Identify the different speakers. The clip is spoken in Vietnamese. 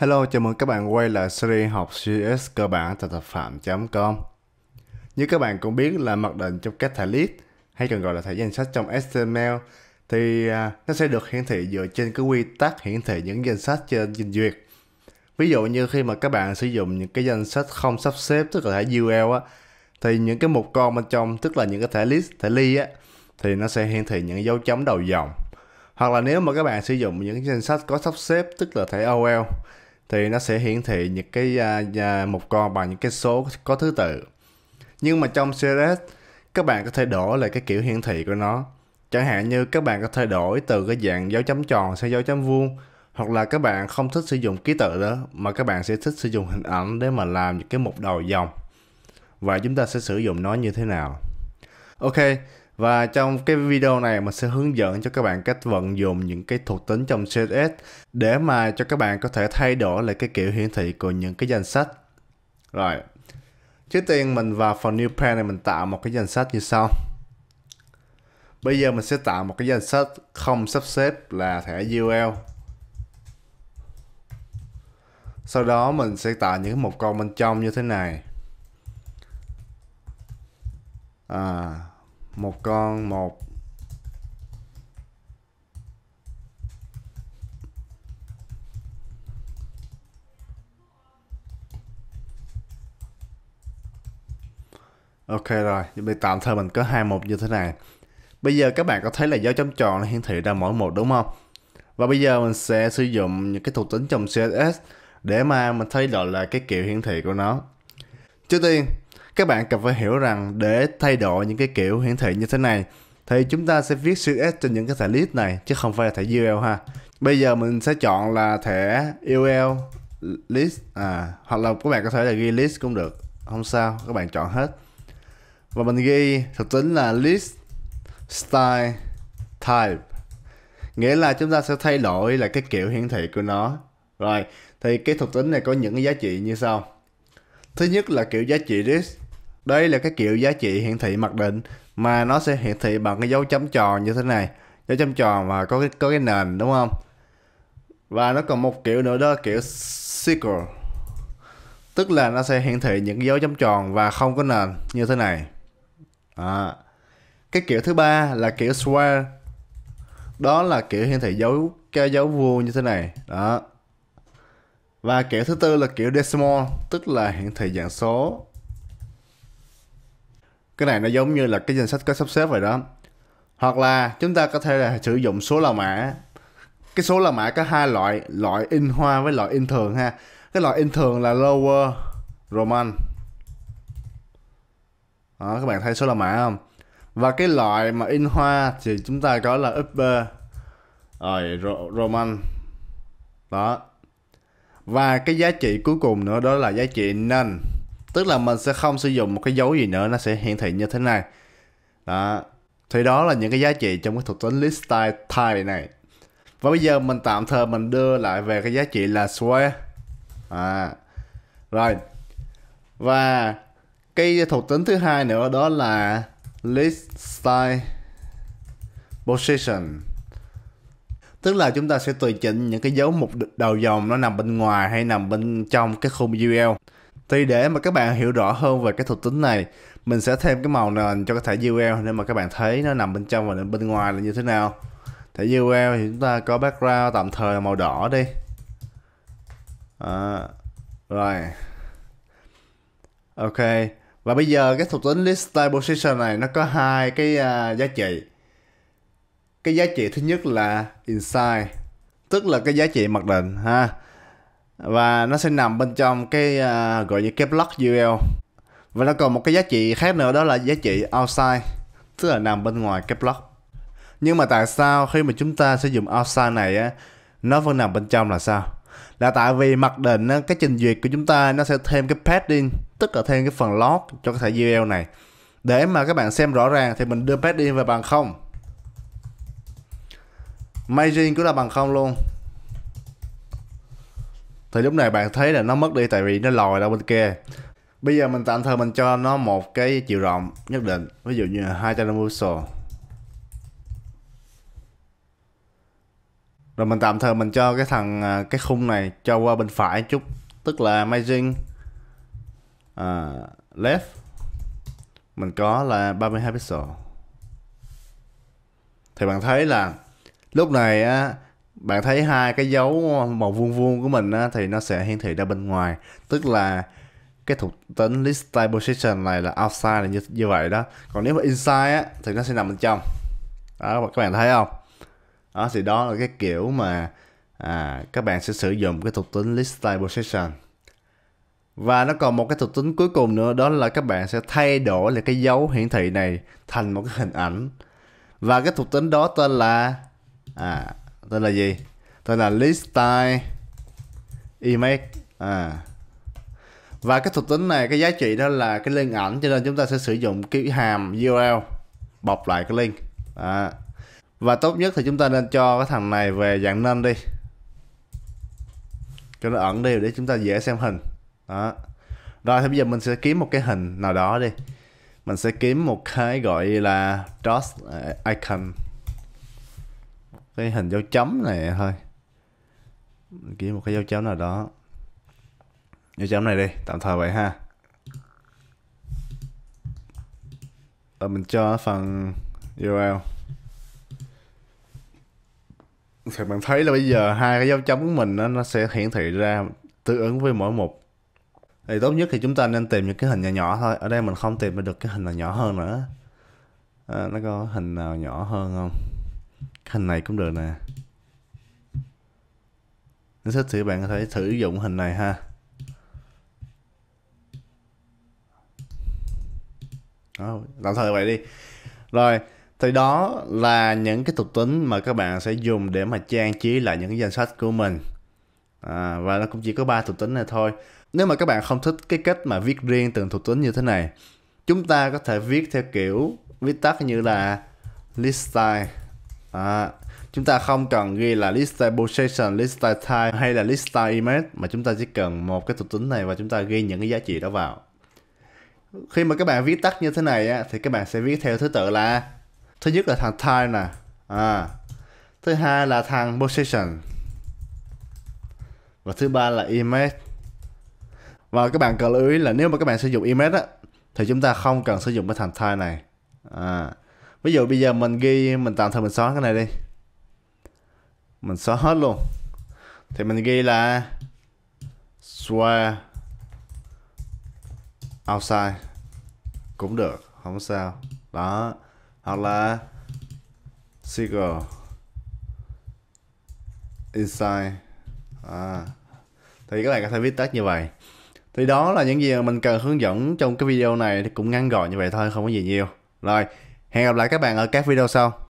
Speaker 1: Hello, chào mừng các bạn quay lại series học CS cơ bản tại thập phạm.com Như các bạn cũng biết là mặc định trong các thẻ list hay còn gọi là thẻ danh sách trong HTML thì à, nó sẽ được hiển thị dựa trên cái quy tắc hiển thị những danh sách trên trình duyệt Ví dụ như khi mà các bạn sử dụng những cái danh sách không sắp xếp tức là thẻ UL á thì những cái mục con bên trong tức là những cái thẻ list, thẻ ly á thì nó sẽ hiển thị những dấu chấm đầu dòng hoặc là nếu mà các bạn sử dụng những danh sách có sắp xếp tức là thẻ OL thì nó sẽ hiển thị những cái uh, à, à, mục con bằng những cái số có thứ tự nhưng mà trong CSS các bạn có thể đổi lại cái kiểu hiển thị của nó chẳng hạn như các bạn có thể đổi từ cái dạng dấu chấm tròn sang dấu chấm vuông hoặc là các bạn không thích sử dụng ký tự đó mà các bạn sẽ thích sử dụng hình ảnh để mà làm những cái mục đầu dòng và chúng ta sẽ sử dụng nó như thế nào ok và trong cái video này mình sẽ hướng dẫn cho các bạn cách vận dụng những cái thuộc tính trong CSS để mà cho các bạn có thể thay đổi lại cái kiểu hiển thị của những cái danh sách. Rồi. Trước tiên mình vào phần new plan này mình tạo một cái danh sách như sau. Bây giờ mình sẽ tạo một cái danh sách không sắp xếp là thẻ UL. Sau đó mình sẽ tạo những một con bên trong như thế này. À, một con một Ok rồi, Vậy tạm thời mình có hai một như thế này. Bây giờ các bạn có thấy là dấu chấm tròn nó hiển thị ra mỗi một đúng không? Và bây giờ mình sẽ sử dụng những cái thuộc tính trong CSS để mà mình thay đổi lại cái kiểu hiển thị của nó. Trước tiên, các bạn cần phải hiểu rằng để thay đổi những cái kiểu hiển thị như thế này thì chúng ta sẽ viết CSS trên những cái thẻ list này chứ không phải là thẻ UL ha. Bây giờ mình sẽ chọn là thẻ UL list à hoặc là các bạn có thể là ghi list cũng được, không sao, các bạn chọn hết. Và mình ghi thuộc tính là list style type. Nghĩa là chúng ta sẽ thay đổi là cái kiểu hiển thị của nó. Rồi, thì cái thuộc tính này có những cái giá trị như sau. Thứ nhất là kiểu giá trị list đây là cái kiểu giá trị hiển thị mặc định mà nó sẽ hiển thị bằng cái dấu chấm tròn như thế này. Dấu chấm tròn và có cái có cái nền đúng không? Và nó còn một kiểu nữa đó kiểu circle. Tức là nó sẽ hiển thị những cái dấu chấm tròn và không có nền như thế này. À. Cái kiểu thứ ba là kiểu square. Đó là kiểu hiển thị dấu cái dấu vuông như thế này. Đó. Và kiểu thứ tư là kiểu decimal, tức là hiển thị dạng số cái này nó giống như là cái danh sách có sắp xếp rồi đó hoặc là chúng ta có thể là sử dụng số la mã cái số la mã có hai loại loại in hoa với loại in thường ha cái loại in thường là lower roman đó, các bạn thấy số la mã không và cái loại mà in hoa thì chúng ta có là upper rồi roman đó và cái giá trị cuối cùng nữa đó là giá trị none tức là mình sẽ không sử dụng một cái dấu gì nữa nó sẽ hiển thị như thế này đó thì đó là những cái giá trị trong cái thuộc tính list style type này và bây giờ mình tạm thời mình đưa lại về cái giá trị là square à rồi và cái thuộc tính thứ hai nữa đó là list style position tức là chúng ta sẽ tùy chỉnh những cái dấu mục đầu dòng nó nằm bên ngoài hay nằm bên trong cái khung UL thì để mà các bạn hiểu rõ hơn về cái thuộc tính này, mình sẽ thêm cái màu nền cho cái thẻ UL để mà các bạn thấy nó nằm bên trong và bên ngoài là như thế nào. Thẻ UL thì chúng ta có background tạm thời là màu đỏ đi. À, rồi. Ok. Và bây giờ cái thuộc tính list style position này nó có hai cái uh, giá trị. Cái giá trị thứ nhất là inside tức là cái giá trị mặc định ha và nó sẽ nằm bên trong cái uh, gọi như cái block UL và nó còn một cái giá trị khác nữa đó là giá trị outside tức là nằm bên ngoài cái block nhưng mà tại sao khi mà chúng ta sử dụng outside này á nó vẫn nằm bên trong là sao là tại vì mặc định á, cái trình duyệt của chúng ta nó sẽ thêm cái padding tức là thêm cái phần lót cho cái thẻ UL này để mà các bạn xem rõ ràng thì mình đưa padding về bằng không margin cũng là bằng không luôn thì lúc này bạn thấy là nó mất đi tại vì nó lòi ra bên kia bây giờ mình tạm thời mình cho nó một cái chiều rộng nhất định ví dụ như là 250 pixel rồi mình tạm thời mình cho cái thằng à, cái khung này cho qua bên phải chút tức là margin uh, à, left mình có là 32 pixel thì bạn thấy là lúc này á bạn thấy hai cái dấu ờ, màu vuông vuông của mình á, thì nó sẽ hiển thị ra bên ngoài tức là cái thuộc tính list type position này là outside là như, như vậy đó còn nếu mà inside á, thì nó sẽ nằm bên trong đó các bạn thấy không đó thì đó là cái kiểu mà à, các bạn sẽ sử dụng cái thuộc tính list type position và nó còn một cái thuộc tính cuối cùng nữa đó là các bạn sẽ thay đổi là cái dấu hiển thị này thành một cái hình ảnh và cái thuộc tính đó tên là à, tên là gì tên là list style image à và cái thuộc tính này cái giá trị đó là cái link ảnh cho nên chúng ta sẽ sử dụng cái hàm url bọc lại cái link à. và tốt nhất thì chúng ta nên cho cái thằng này về dạng nên đi cho nó ẩn đi để chúng ta dễ xem hình đó rồi thì bây giờ mình sẽ kiếm một cái hình nào đó đi mình sẽ kiếm một cái gọi là dot à, icon cái hình dấu chấm này thôi mình kiếm một cái dấu chấm nào đó dấu chấm này đi tạm thời vậy ha rồi mình cho phần URL thì bạn thấy là bây giờ hai cái dấu chấm của mình đó, nó sẽ hiển thị ra tương ứng với mỗi mục thì tốt nhất thì chúng ta nên tìm những cái hình nhỏ nhỏ thôi ở đây mình không tìm được cái hình nào nhỏ hơn nữa à, nó có hình nào nhỏ hơn không hình này cũng được nè nếu thích thì bạn có thể sử dụng hình này ha đó, tạm thời vậy đi rồi thì đó là những cái tục tính mà các bạn sẽ dùng để mà trang trí lại những cái danh sách của mình à, và nó cũng chỉ có ba thuộc tính này thôi nếu mà các bạn không thích cái cách mà viết riêng từng thuộc tính như thế này chúng ta có thể viết theo kiểu viết tắt như là list style À, chúng ta không cần ghi là list style position, list style type hay là list style image mà chúng ta chỉ cần một cái thuộc tính này và chúng ta ghi những cái giá trị đó vào. Khi mà các bạn viết tắt như thế này á, thì các bạn sẽ viết theo thứ tự là thứ nhất là thằng time nè, à, thứ hai là thằng position và thứ ba là image. Và các bạn cần lưu ý là nếu mà các bạn sử dụng image á, thì chúng ta không cần sử dụng cái thằng time này. À, ví dụ bây giờ mình ghi mình tạm thời mình xóa cái này đi mình xóa hết luôn thì mình ghi là swear outside cũng được không sao đó hoặc là single inside à. thì các bạn có thể viết tắt như vậy thì đó là những gì mà mình cần hướng dẫn trong cái video này thì cũng ngắn gọn như vậy thôi không có gì nhiều rồi Hẹn gặp lại các bạn ở các video sau.